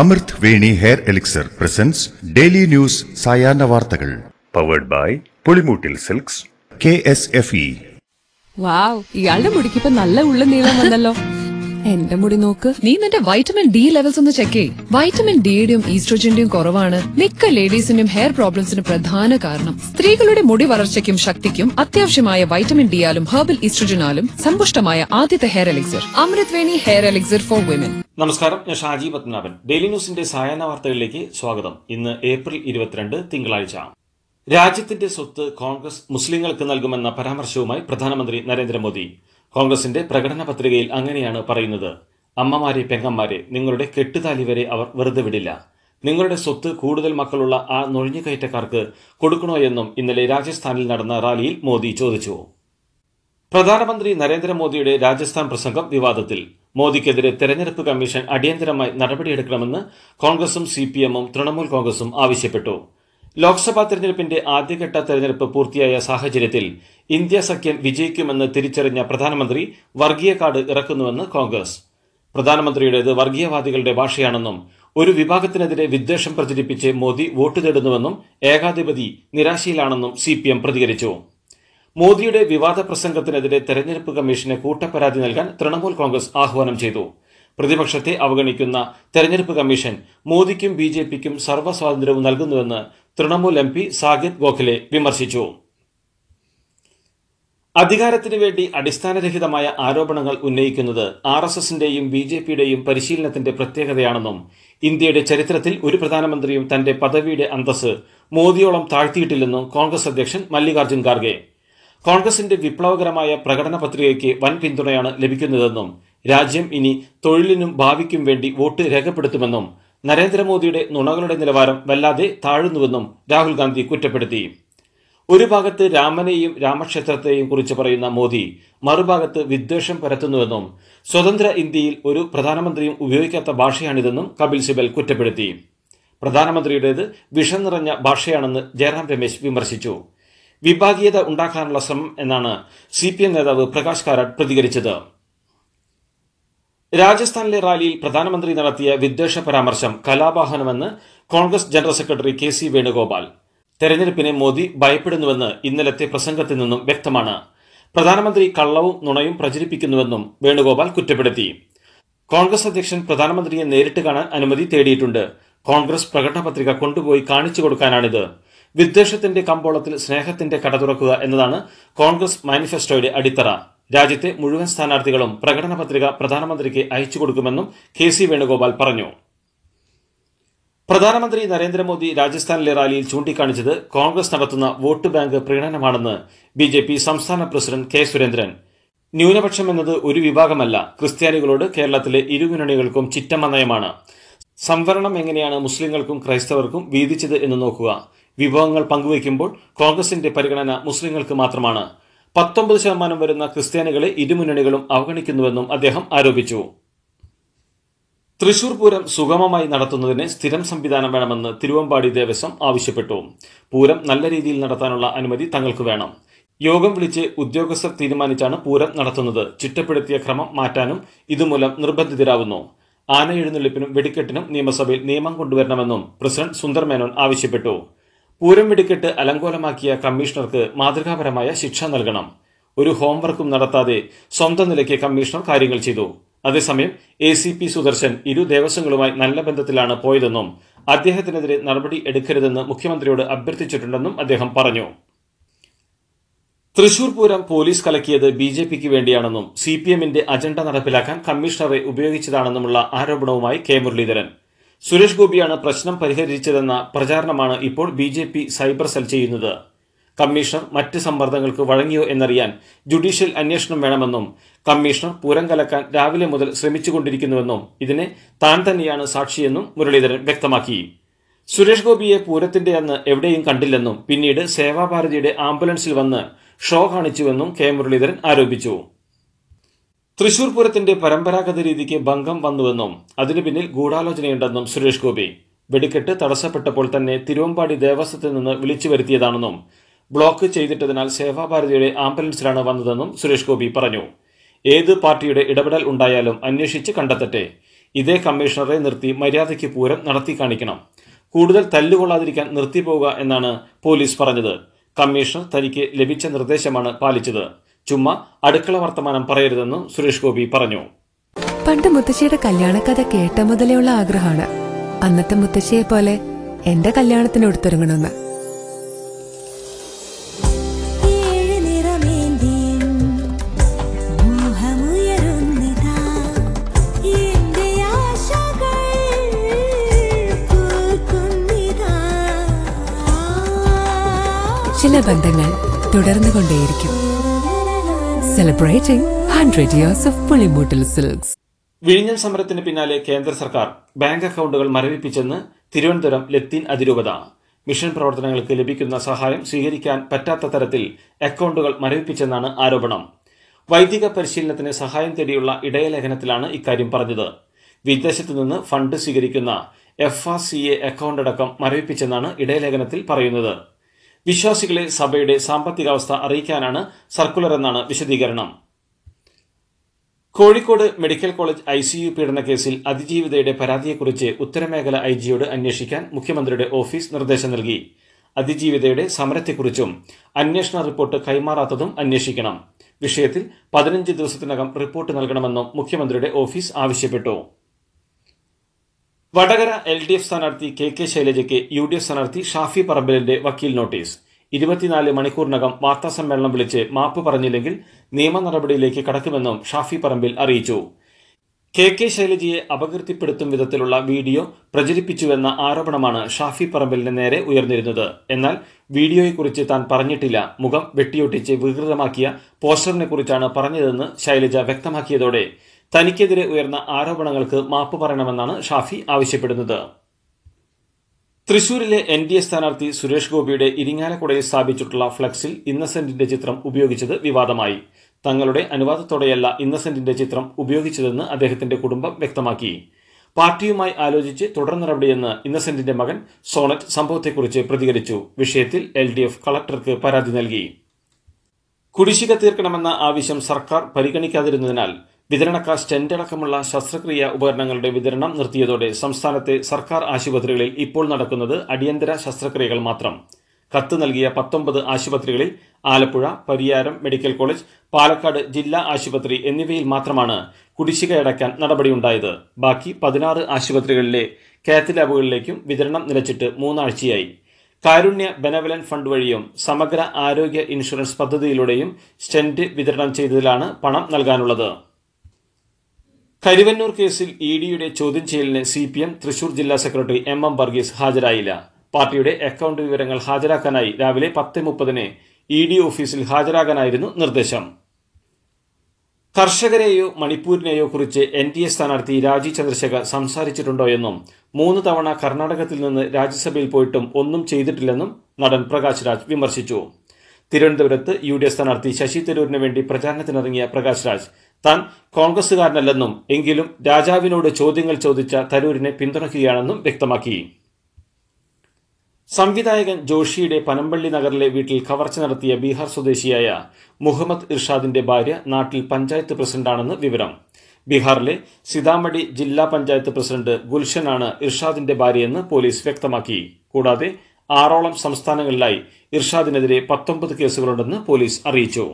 അമൃത് Amrutveni hair elixir presents daily news സായാഹ്ന വാർത്തകൾ powered by Pulimoottil silks K S F E wow ഇയാളുടെ മുടിക്ക് ഇപ്പൊ നല്ല ഉള്ള നീളം വന്നല്ലോ എന്റെ മുടി നോക്ക് നീ നിന്റെ വൈറ്റമിൻ ഡി ലെവൽസ് ഒന്ന് ചെക്ക് ചെയ് വൈറ്റമിൻ ഡിയുടെയും ഈസ്ട്രോജന്റെയും കുറവാണ് മിക്ക ലേഡീസിന്റെയും ഹെയർ പ്രോബ്ലംസിന് പ്രധാന കാരണം സ്ത്രീകളുടെ മുടി വളർച്ചയ്ക്കും ശക്തിക്കും അത്യാവശ്യമായ വൈറ്റമിൻ ഡിയാലും ഹെർബൽ ഈസ്ട്രോജനാലും സമ്പുഷ്ടമായ ആദ്യത്തെ hair elixir Amrit Amrutveni hair elixir for women നമസ്കാരം ഞാൻ ഷാജി പത്മനാഭൻ ഡെയിലി ന്യൂസിന്റെ സായാഹ്ന വാർത്തകളിലേക്ക് സ്വാഗതം ഇന്ന് ഏപ്രിൽ ഇരുപത്തിരണ്ട് തിങ്കളാഴ്ച രാജ്യത്തിന്റെ സ്വത്ത് കോൺഗ്രസ് മുസ്ലിങ്ങൾക്ക് നൽകുമെന്ന പരാമർശവുമായി പ്രധാനമന്ത്രി നരേന്ദ്രമോദി കോൺഗ്രസിന്റെ പ്രകടന പത്രികയിൽ അങ്ങനെയാണ് പറയുന്നത് അമ്മമാരെ പെങ്ങന്മാരെ നിങ്ങളുടെ കെട്ടുതാലി വരെ അവർ വെറുതെ വിടില്ല നിങ്ങളുടെ സ്വത്ത് കൂടുതൽ മക്കളുള്ള ആ നുഴഞ്ഞുകയറ്റക്കാർക്ക് കൊടുക്കണോ എന്നും ഇന്നലെ രാജസ്ഥാനിൽ നടന്ന റാലിയിൽ മോദി ചോദിച്ചു പ്രധാനമന്ത്രി നരേന്ദ്രമോദിയുടെ രാജസ്ഥാൻ പ്രസംഗം വിവാദത്തിൽ മോദിക്കെതിരെ തെരഞ്ഞെടുപ്പ് കമ്മീഷൻ അടിയന്തരമായി നടപടിയെടുക്കണമെന്ന് കോൺഗ്രസും സി പി എമ്മും തൃണമൂൽ കോൺഗ്രസും ആവശ്യപ്പെട്ടു ലോക്സഭാ തെരഞ്ഞെടുപ്പിന്റെ ആദ്യഘട്ട തെരഞ്ഞെടുപ്പ് പൂർത്തിയായ സാഹചര്യത്തിൽ ഇന്ത്യ സഖ്യം വിജയിക്കുമെന്ന് തിരിച്ചറിഞ്ഞ പ്രധാനമന്ത്രി വർഗീയ കാർഡ് ഇറക്കുന്നുവെന്ന് കോൺഗ്രസ് പ്രധാനമന്ത്രിയുടേത് വർഗീയവാദികളുടെ ഭാഷയാണെന്നും ഒരു വിഭാഗത്തിനെതിരെ വിദ്വേഷം പ്രചരിപ്പിച്ച് മോദി വോട്ട് തേടുന്നുവെന്നും ഏകാധിപതി നിരാശയിലാണെന്നും സി പ്രതികരിച്ചു മോദിയുടെ വിവാദ പ്രസംഗത്തിനെതിരെ തെരഞ്ഞെടുപ്പ് കമ്മീഷന് കൂട്ടപ്പരാതി നൽകാൻ തൃണമൂൽ കോൺഗ്രസ് ആഹ്വാനം ചെയ്തു പ്രതിപക്ഷത്തെ അവഗണിക്കുന്ന തെരഞ്ഞെടുപ്പ് കമ്മീഷൻ മോദിക്കും ബി ജെ പിക്കും സർവ്വസ്വാതന്ത്ര്യവും നൽകുന്നുവെന്ന് തൃണമൂൽ എം പി സാകിത് ഗോഖലെ വിമർശിച്ചു അധികാരത്തിനു വേണ്ടി അടിസ്ഥാനരഹിതമായ ആരോപണങ്ങൾ ഉന്നയിക്കുന്നത് ആർ എസ് എസിന്റെയും ബി ജെ പിയുടെയും പരിശീലനത്തിന്റെ പ്രത്യേകതയാണെന്നും ഇന്ത്യയുടെ ചരിത്രത്തിൽ ഒരു പ്രധാനമന്ത്രിയും തന്റെ പദവിയുടെ അന്തസ് മോദിയോളം താഴ്ത്തിയിട്ടില്ലെന്നും കോൺഗ്രസ് അധ്യക്ഷൻ മല്ലികാർജ്ജുൻ ഖാർഗെ കോൺഗ്രസിന്റെ വിപ്ലവകരമായ പ്രകടന പത്രികയ്ക്ക് വൻ പിന്തുണയാണ് ലഭിക്കുന്നതെന്നും രാജ്യം ഇനി തൊഴിലിനും ഭാവിക്കും വേണ്ടി വോട്ട് രേഖപ്പെടുത്തുമെന്നും നരേന്ദ്രമോദിയുടെ നുണകളുടെ നിലവാരം വല്ലാതെ താഴുന്നുവെന്നും രാഹുൽ ഗാന്ധി കുറ്റപ്പെടുത്തി ഒരു ഭാഗത്ത് രാമനെയും രാമക്ഷേത്രത്തെയും കുറിച്ച് പറയുന്ന മോദി മറുഭാഗത്ത് വിദ്വേഷം പരത്തുന്നുവെന്നും സ്വതന്ത്ര ഇന്ത്യയിൽ ഒരു പ്രധാനമന്ത്രിയും ഉപയോഗിക്കാത്ത ഭാഷയാണിതെന്നും കപിൽ സിബൽ കുറ്റപ്പെടുത്തി പ്രധാനമന്ത്രിയുടേത് വിഷം നിറഞ്ഞ ഭാഷയാണെന്ന് ജയറാം രമേശ് വിമർശിച്ചു വിഭാഗീയത ഉണ്ടാക്കാനുള്ള ശ്രമം എന്നാണ് സി പി എം നേതാവ് പ്രകാശ് കാരാട്ട് പ്രതികരിച്ചത് രാജസ്ഥാനിലെ റാലിയിൽ പ്രധാനമന്ത്രി നടത്തിയ വിദ്വേഷ പരാമർശം കലാപാഹനമെന്ന് Congress general secretary K C Venugopal തെരഞ്ഞെടുപ്പിനെ മോദി ഭയപ്പെടുന്നുവെന്ന് ഇന്നലത്തെ പ്രസംഗത്തിൽ നിന്നും വ്യക്തമാണ് പ്രധാനമന്ത്രി കള്ളവും നുണയും പ്രചരിപ്പിക്കുന്നുവെന്നും വേണുഗോപാൽ കുറ്റപ്പെടുത്തി കോൺഗ്രസ് അധ്യക്ഷൻ പ്രധാനമന്ത്രിയെ നേരിട്ട് കാണാൻ അനുമതി തേടിയിട്ടുണ്ട് കോൺഗ്രസ് പത്രിക കൊണ്ടുപോയി കാണിച്ചു കൊടുക്കാനാണിത് വിദ്വേഷത്തിന്റെ കമ്പോളത്തിൽ സ്നേഹത്തിന്റെ കട തുറക്കുക എന്നതാണ് കോൺഗ്രസ് മാനിഫെസ്റ്റോയുടെ അടിത്തറ രാജ്യത്തെ മുഴുവൻ സ്ഥാനാർത്ഥികളും പ്രകടന പത്രിക പ്രധാനമന്ത്രിക്ക് അയച്ചു കൊടുക്കുമെന്നും കെ സി വേണുഗോപാൽ പറഞ്ഞു പ്രധാനമന്ത്രി നരേന്ദ്രമോദി രാജസ്ഥാനിലെ റാലിയിൽ ചൂണ്ടിക്കാണിച്ചത് കോൺഗ്രസ് നടത്തുന്ന വോട്ട് ബാങ്ക് പ്രകടനമാണെന്ന് ബി ജെ പി സംസ്ഥാന പ്രസിഡന്റ് കെ സുരേന്ദ്രൻ ന്യൂനപക്ഷം എന്നത് ഒരു വിഭാഗമല്ല ക്രിസ്ത്യാനികളോട് കേരളത്തിലെ ഇരുമുന്നണികൾക്കും ചിറ്റമ്മ നയമാണ് സംവരണം എങ്ങനെയാണ് മുസ്ലിങ്ങൾക്കും ക്രൈസ്തവർക്കും വീതിച്ചത് എന്ന് നോക്കുക വിഭവങ്ങൾ പങ്കുവയ്ക്കുമ്പോൾ കോൺഗ്രസിന്റെ പരിഗണന മുസ്ലിങ്ങൾക്ക് മാത്രമാണ് പത്തൊമ്പത് ശതമാനം വരുന്ന ക്രിസ്ത്യാനികളെ ഇരുമുന്നണികളും അവഗണിക്കുന്നുവെന്നും അദ്ദേഹം ആരോപിച്ചു തൃശൂർ പൂരം സുഗമമായി നടത്തുന്നതിന് സ്ഥിരം സംവിധാനം വേണമെന്ന് തിരുവമ്പാടി ദേവസ്വം ആവശ്യപ്പെട്ടു പൂരം നല്ല രീതിയിൽ നടത്താനുള്ള അനുമതി തങ്ങൾക്ക് വേണം യോഗം വിളിച്ച് ഉദ്യോഗസ്ഥർ തീരുമാനിച്ചാണ് പൂരം നടത്തുന്നത് ചിട്ടപ്പെടുത്തിയ ക്രമം മാറ്റാനും ഇതുമൂലം നിർബന്ധിതരാകുന്നു ആന എഴുന്നള്ളിപ്പിനും വെടിക്കെട്ടിനും നിയമസഭയിൽ നിയമം കൊണ്ടുവരണമെന്നും പ്രസിഡന്റ് സുന്ദർ മേനോൻ ആവശ്യപ്പെട്ടു പൂരം വെടിക്കെട്ട് അലങ്കോലമാക്കിയ കമ്മീഷണർക്ക് മാതൃകാപരമായ ശിക്ഷ നൽകണം ഒരു ഹോംവർക്കും നടത്താതെ സ്വന്തം നിലയ്ക്ക് കമ്മീഷണർ കാര്യങ്ങൾ ചെയ്തു അതേസമയം എ സി പി സുദർശൻ ഇരു ദേവസ്വങ്ങളുമായി നല്ല ബന്ധത്തിലാണ് പോയതെന്നും അദ്ദേഹത്തിനെതിരെ നടപടി എടുക്കരുതെന്ന് മുഖ്യമന്ത്രിയോട് അഭ്യർത്ഥിച്ചിട്ടുണ്ടെന്നും അദ്ദേഹം പറഞ്ഞു തൃശൂർ പൂരം പോലീസ് കലക്കിയത് ബി ജെ പിക്ക് വേണ്ടിയാണെന്നും സി പി എമ്മിന്റെ അജണ്ട നടപ്പിലാക്കാൻ കമ്മീഷണറെ ഉപയോഗിച്ചതാണെന്നുമുള്ള ആരോപണവുമായി കെ മുരളീധരൻ സുരേഷ് ഗോപിയാണ് പ്രശ്നം പരിഹരിച്ചതെന്ന പ്രചാരണമാണ് ഇപ്പോൾ B J P cyber cell ചെയ്യുന്നത് കമ്മീഷണർ മറ്റ് സമ്മർദ്ദങ്ങൾക്ക് വഴങ്ങിയോ എന്നറിയാൻ ജുഡീഷ്യൽ അന്വേഷണം വേണമെന്നും കമ്മീഷണർ പൂരം കലക്കാൻ രാവിലെ മുതൽ ശ്രമിച്ചുകൊണ്ടിരിക്കുന്നുവെന്നും ഇതിന് താൻ തന്നെയാണ് സാക്ഷിയെന്നും മുരളീധരൻ വ്യക്തമാക്കി സുരേഷ് ഗോപിയെ പൂരത്തിന്റെ അന്ന് എവിടെയും കണ്ടില്ലെന്നും പിന്നീട് സേവാഭാരതിയുടെ ആംബുലൻസിൽ വന്ന് ഷോ കാണിച്ചുവെന്നും കെ മുരളീധരൻ ആരോപിച്ചു തൃശൂർ പൂരത്തിന്റെ പരമ്പരാഗത രീതിക്ക് ഭംഗം വന്നുവെന്നും അതിനു പിന്നിൽ ഗൂഢാലോചനയുണ്ടെന്നും സുരേഷ് ഗോപി വെടിക്കെട്ട് തടസ്സപ്പെട്ടപ്പോൾ തന്നെ തിരുവമ്പാടി ദേവസ്വത്തിൽ നിന്ന് വിളിച്ചു വരുത്തിയതാണെന്നും ബ്ലോക്ക് ചെയ്തിട്ടതിനാൽ സേവാഭാരതിയുടെ ആംബുലൻസിലാണ് വന്നതെന്നും സുരേഷ് ഗോപി പറഞ്ഞു ഏത് പാർട്ടിയുടെ ഇടപെടൽ ഉണ്ടായാലും അന്വേഷിച്ച് കണ്ടെത്തട്ടെ ഇതേ കമ്മീഷണറെ നിർത്തി മര്യാദയ്ക്ക് പൂരം നടത്തി കാണിക്കണം കൂടുതൽ തല്ലുകൊള്ളാതിരിക്കാൻ നിർത്തിപ്പോവുക എന്നാണ് പോലീസ് പറഞ്ഞത് കമ്മീഷണർ തനിക്ക് ലഭിച്ച നിർദ്ദേശമാണ് പാലിച്ചത് ചുമ്മാ അടുക്കള വർത്തമാനം പറയരുതെന്നും സുരേഷ് ഗോപി പറഞ്ഞു പണ്ട് മുത്തശ്ശിയുടെ കഥ കേട്ട മുതലെയുള്ള ആഗ്രഹമാണ് അന്നത്തെ മുത്തശ്ശിയെ പോലെ എന്റെ കല്യാണത്തിന് എടുത്തൊരുങ്ങണമെന്ന് ചില ബന്ധങ്ങൾ തുടർന്നുകൊണ്ടേയിരിക്കും celebrating hundred years of Pulimoottil silks വിഴിഞ്ഞം സമരത്തിന് പിന്നാലെ കേന്ദ്ര സർക്കാർ ബാങ്ക് അക്കൗണ്ടുകൾ മരവിപ്പിച്ചെന്ന് തിരുവനന്തപുരം ലത്തീൻ അതിരൂപത മിഷൻ പ്രവർത്തനങ്ങൾക്ക് ലഭിക്കുന്ന സഹായം സ്വീകരിക്കാൻ പറ്റാത്ത തരത്തിൽ അക്കൗണ്ടുകൾ മരവിപ്പിച്ചെന്നാണ് ആരോപണം വൈദിക പരിശീലനത്തിന് സഹായം തേടിയുള്ള ഇടയലേഖനത്തിലാണ് ഇക്കാര്യം പറഞ്ഞത് വിദേശത്തു നിന്ന് ഫണ്ട് സ്വീകരിക്കുന്ന F R C A account അടക്കം മരവിപ്പിച്ചെന്നാണ് ഇടയലേഖനത്തിൽ പറയുന്നത് വിശ്വാസികളെ സഭയുടെ സാമ്പത്തികാവസ്ഥ അറിയിക്കാനാണ് സർക്കുലർ എന്നാണ് വിശദീകരണം Kozhikode medical college I C U പീഡന കേസിൽ അതിജീവിതയുടെ പരാതിയെക്കുറിച്ച് ഉത്തരമേഖല ഐ ജിയോട് അന്വേഷിക്കാൻ മുഖ്യമന്ത്രിയുടെ ഓഫീസ് നിർദ്ദേശം നൽകി അതിജീവിതയുടെ സമരത്തെക്കുറിച്ചും അന്വേഷണ റിപ്പോർട്ട് കൈമാറാത്തതും അന്വേഷിക്കണം വിഷയത്തിൽ പതിനഞ്ച് ദിവസത്തിനകം റിപ്പോർട്ട് നൽകണമെന്നും മുഖ്യമന്ത്രിയുടെ ഓഫീസ് ആവശ്യപ്പെട്ടു വടകര എൽ ഡി എഫ് സ്ഥാനാർത്ഥി കെ കെ ശൈലജയ്ക്ക് യു ഡി എഫ് സ്ഥാനാർത്ഥി ഷാഫി പറമ്പലിന്റെ വക്കീൽ നോട്ടീസ് ഇരുപത്തിനാല് മണിക്കൂറിനകം വാർത്താസമ്മേളനം വിളിച്ച് മാപ്പ് പറഞ്ഞില്ലെങ്കിൽ നിയമ നടപടിയിലേക്ക് കടക്കുമെന്നും ഷാഫി പറമ്പിൽ അറിയിച്ചു കെ കെ ശൈലജയെ അപകീർത്തിപ്പെടുത്തും വിധത്തിലുള്ള വീഡിയോ പ്രചരിപ്പിച്ചുവെന്ന ആരോപണമാണ് ഷാഫി പറമ്പലിന് നേരെ ഉയർന്നിരുന്നത് എന്നാൽ വീഡിയോയെക്കുറിച്ച് താൻ പറഞ്ഞിട്ടില്ല മുഖം വെട്ടിയൊട്ടിച്ച് വികൃതമാക്കിയ പോസ്റ്ററിനെക്കുറിച്ചാണ് പറഞ്ഞതെന്ന് ശൈലജ വ്യക്തമാക്കിയതോടെ തനിക്കെതിരെ ഉയർന്ന ആരോപണങ്ങൾക്ക് മാപ്പ് പറയണമെന്നാണ് ഷാഫി ആവശ്യപ്പെടുന്നത് തൃശൂരിലെ എൻ ഡി എ സ്ഥാനാർത്ഥി സുരേഷ് ഗോപിയുടെ ഇരിങ്ങാലക്കുടയിൽ സ്ഥാപിച്ചിട്ടുള്ള ഫ്ലക്സിൽ ഇന്നസെന്റിന്റെ ചിത്രം ഉപയോഗിച്ചത് വിവാദമായി തങ്ങളുടെ അനുവാദത്തോടെയല്ല ഇന്നസെന്റിന്റെ ചിത്രം ഉപയോഗിച്ചതെന്ന് അദ്ദേഹത്തിന്റെ കുടുംബം വ്യക്തമാക്കി പാർട്ടിയുമായി ആലോചിച്ച് തുടർ നടപടിയെന്ന് ഇന്നസെന്റിന്റെ മകൻ സോണറ്റ് സംഭവത്തെക്കുറിച്ച് പ്രതികരിച്ചു വിഷയത്തിൽ എൽ ഡി എഫ് കളക്ടർക്ക് പരാതി നൽകി കുടിശ്ശിക തീർക്കണമെന്ന ആവശ്യം സർക്കാർ പരിഗണിക്കാതിരുന്നതിനാൽ വിതരണക്കാർ സ്റ്റെന്റ് അടക്കമുള്ള ശസ്ത്രക്രിയ ഉപകരണങ്ങളുടെ വിതരണം നിർത്തിയതോടെ സംസ്ഥാനത്തെ സർക്കാർ ആശുപത്രികളിൽ ഇപ്പോൾ നടക്കുന്നത് അടിയന്തര ശസ്ത്രക്രിയകൾ മാത്രം കത്ത് നൽകിയ പത്തൊമ്പത് ആശുപത്രികളിൽ ആലപ്പുഴ പരിയാരം മെഡിക്കൽ കോളേജ് പാലക്കാട് ജില്ലാ ആശുപത്രി എന്നിവയിൽ മാത്രമാണ് കുടിശ്ശിക നടപടിയുണ്ടായത് ബാക്കി പതിനാറ് ആശുപത്രികളിലെ കാത്ത് ലാബുകളിലേക്കും വിതരണം നിലച്ചിട്ട് മൂന്നാഴ്ചയായി കാരുണ്യ ബെനവലൻ ഫണ്ട് വഴിയും സമഗ്ര ആരോഗ്യ ഇൻഷുറൻസ് പദ്ധതിയിലൂടെയും സ്റ്റെന്റ് വിതരണം ചെയ്തതിലാണ് പണം നൽകാനുള്ളത് കരുവന്നൂർ കേസിൽ ഇ ഡിയുടെ ചോദ്യം ചെയ്യലിന് സി പി എം തൃശൂർ ജില്ലാ സെക്രട്ടറി എം എം വർഗീസ് ഹാജരായില്ല പാർട്ടിയുടെ അക്കൗണ്ട് വിവരങ്ങൾ ഹാജരാക്കാനായി രാവിലെ പത്ത് മുപ്പതിന് ഇ ഡി ഓഫീസിൽ ഹാജരാകാനായിരുന്നു നിർദ്ദേശം കർഷകരെയോ മണിപ്പൂരിനെയോ കുറിച്ച് എൻ ഡി എ സ്ഥാനാർത്ഥി രാജി ചന്ദ്രശേഖർ സംസാരിച്ചിട്ടുണ്ടോയെന്നും എന്നും മൂന്ന് തവണ കർണാടകത്തിൽ നിന്ന് രാജ്യസഭയിൽ പോയിട്ടും ഒന്നും ചെയ്തിട്ടില്ലെന്നും നടൻ പ്രകാശ് രാജ് വിമർശിച്ചു തിരുവനന്തപുരത്ത് യു ഡി എഫ് സ്ഥാനാർത്ഥി ശശി തരൂരിന് വേണ്ടി പ്രചാരണത്തിനിറങ്ങിയ പ്രകാശ് രാജ് താൻ കോൺഗ്രസുകാരനല്ലെന്നും എങ്കിലും രാജാവിനോട് ചോദ്യങ്ങൾ ചോദിച്ച തരൂരിനെ പിന്തുണയ്ക്കുകയാണെന്നും വ്യക്തമാക്കി സംവിധായകൻ ജോഷിയുടെ പനമ്പള്ളി നഗറിലെ വീട്ടിൽ കവർച്ച നടത്തിയ ബീഹാർ സ്വദേശിയായ മുഹമ്മദ് ഇർഷാദിന്റെ ഭാര്യ നാട്ടിൽ പഞ്ചായത്ത് പ്രസിഡന്റാണെന്ന് വിവരം ബീഹാറിലെ സിതാമടി ജില്ലാ പഞ്ചായത്ത് പ്രസിഡന്റ് ഗുൽഷനാണ് ഇർഷാദിന്റെ ഭാര്യയെന്ന് പോലീസ് വ്യക്തമാക്കി കൂടാതെ ആറോളം സംസ്ഥാനങ്ങളിലായി ഇർഷാദിനെതിരെ പത്തൊമ്പത് കേസുകളുണ്ടെന്ന് പോലീസ് അറിയിച്ചു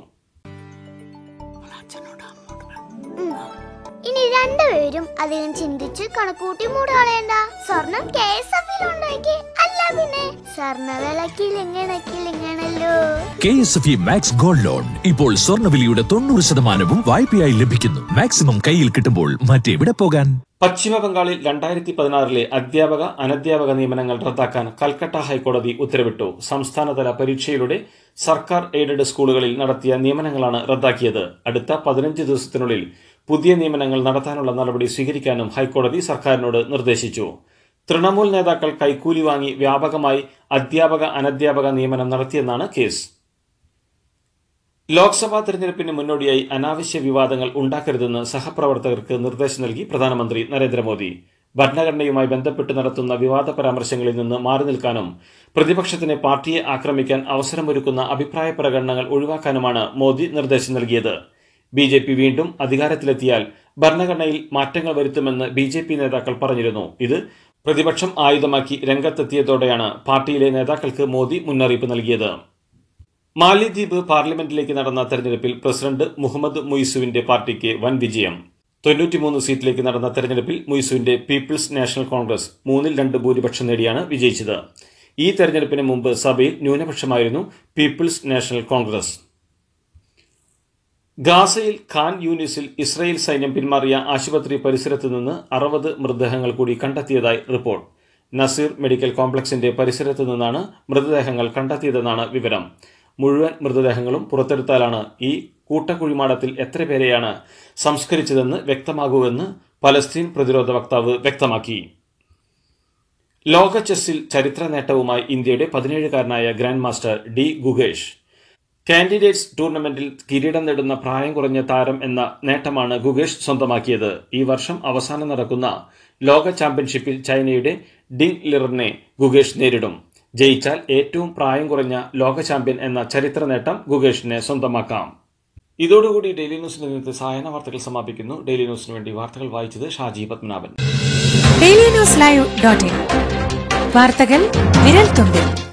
രണ്ടുപേരും അധികം ചിന്തിച്ച് കണക്കൂട്ടി മൂടുകളയണ്ട സ്വർണം കെ എസ് എഫിൽ ഉണ്ടാക്കി അല്ല പിന്നെ സ്വർണവിലക്കിലിങ്ങണക്കിലിങ്ങണല്ലോ K S F E max gold loan ഇപ്പോൾ വിലയുടെ തൊണ്ണൂറ് ശതമാനവും വായ്പയായി ലഭിക്കുന്നു മാക്സിമം കയ്യിൽ കിട്ടുമ്പോൾ മറ്റെവിടെ പോകാൻ പശ്ചിമ ബംഗാളിൽ രണ്ടായിരത്തി പതിനാറിലെ അധ്യാപക അനധ്യാപക നിയമനങ്ങൾ റദ്ദാക്കാൻ കൽക്കട്ട ഹൈക്കോടതി ഉത്തരവിട്ടു സംസ്ഥാനതല പരീക്ഷയിലൂടെ സർക്കാർ എയ്ഡഡ് സ്കൂളുകളിൽ നടത്തിയ നിയമനങ്ങളാണ് റദ്ദാക്കിയത് അടുത്ത പതിനഞ്ച് ദിവസത്തിനുള്ളിൽ പുതിയ നിയമനങ്ങൾ നടത്താനുള്ള നടപടി സ്വീകരിക്കാനും ഹൈക്കോടതി സർക്കാരിനോട് നിർദ്ദേശിച്ചു തൃണമൂൽ നേതാക്കൾ കൈക്കൂലി വാങ്ങി വ്യാപകമായി അധ്യാപക അനധ്യാപക നിയമനം നടത്തിയെന്നാണ് കേസ് ലോക്സഭാ തെരഞ്ഞെടുപ്പിന് മുന്നോടിയായി അനാവശ്യ വിവാദങ്ങൾ ഉണ്ടാക്കരുതെന്ന് സഹപ്രവർത്തകർക്ക് നിർദ്ദേശം നൽകി പ്രധാനമന്ത്രി നരേന്ദ്രമോദി ഭരണഘടനയുമായി ബന്ധപ്പെട്ട് നടത്തുന്ന വിവാദ പരാമർശങ്ങളിൽ നിന്ന് മാറി നിൽക്കാനും പ്രതിപക്ഷത്തിന് പാർട്ടിയെ ആക്രമിക്കാൻ അവസരമൊരുക്കുന്ന അഭിപ്രായ പ്രകടനങ്ങൾ ഒഴിവാക്കാനുമാണ് മോദി നിർദ്ദേശം നൽകിയത് ബി ജെ പി വീണ്ടും അധികാരത്തിലെത്തിയാൽ ഭരണഘടനയിൽ മാറ്റങ്ങൾ വരുത്തുമെന്ന് ബി ജെ പി നേതാക്കൾ പറഞ്ഞിരുന്നു ഇത് പ്രതിപക്ഷം ആയുധമാക്കി രംഗത്തെത്തിയതോടെയാണ് പാർട്ടിയിലെ നേതാക്കൾക്ക് മോദി മുന്നറിയിപ്പ് നൽകിയത് മാലിദ്വീപ് പാർലമെന്റിലേക്ക് നടന്ന തെരഞ്ഞെടുപ്പിൽ പ്രസിഡന്റ് മുഹമ്മദ് മുയിസുവിന്റെ പാർട്ടിക്ക് വൻ വിജയം തൊണ്ണൂറ്റിമൂന്ന് സീറ്റിലേക്ക് നടന്ന തെരഞ്ഞെടുപ്പിൽ മുയിസുവിന്റെ പീപ്പിൾസ് നാഷണൽ കോൺഗ്രസ് മൂന്നിൽ രണ്ട് ഭൂരിപക്ഷം നേടിയാണ് വിജയിച്ചത് ഈ തെരഞ്ഞെടുപ്പിന് മുമ്പ് സഭയിൽ ന്യൂനപക്ഷമായിരുന്നു പീപ്പിൾസ് നാഷണൽ കോൺഗ്രസ് ഗാസയിൽ ഖാൻ യൂനിസിൽ ഇസ്രയേൽ സൈന്യം പിന്മാറിയ ആശുപത്രി പരിസരത്ത് നിന്ന് അറുപത് മൃതദേഹങ്ങൾ കൂടി കണ്ടെത്തിയതായി റിപ്പോർട്ട് നസീർ മെഡിക്കൽ കോംപ്ലക്സിന്റെ പരിസരത്ത് നിന്നാണ് മൃതദേഹങ്ങൾ കണ്ടെത്തിയതെന്നാണ് വിവരം മുഴുവൻ മൃതദേഹങ്ങളും പുറത്തെടുത്താലാണ് ഈ കൂട്ടക്കുഴിമാടത്തിൽ എത്ര പേരെയാണ് സംസ്കരിച്ചതെന്ന് വ്യക്തമാകൂവെന്ന് പലസ്തീൻ പ്രതിരോധ വക്താവ് വ്യക്തമാക്കി ലോക ചെസ്സിൽ ചരിത്ര നേട്ടവുമായി ഇന്ത്യയുടെ പതിനേഴുകാരനായ grand master D Gukesh candidates ടൂർണമെന്റിൽ കിരീടം നേടുന്ന പ്രായം കുറഞ്ഞ താരം എന്ന നേട്ടമാണ് ഗുഗേഷ് സ്വന്തമാക്കിയത് ഈ വർഷം അവസാനം നടക്കുന്ന ലോക ചാമ്പ്യൻഷിപ്പിൽ ചൈനയുടെ ഡിങ് ലിറിനെ ഗുഗേഷ് നേരിടും ജയിച്ചാൽ ഏറ്റവും പ്രായം കുറഞ്ഞ ലോക ചാമ്പ്യൻ എന്ന ചരിത്ര നേട്ടം ഗുഗേഷിനെ സ്വന്തമാക്കാം ഇതോടുകൂടി ഡെയിലി ന്യൂസിൽ ഇന്നത്തെ സായന വാർത്തകൾ സമാപിക്കുന്നു ഡെയിലി ന്യൂസിന് വേണ്ടി വാർത്തകൾ വായിച്ചത് Shaji Padmanabhan daily news live dot വാർത്തകൾ വിരൽ തുമ്പിൽ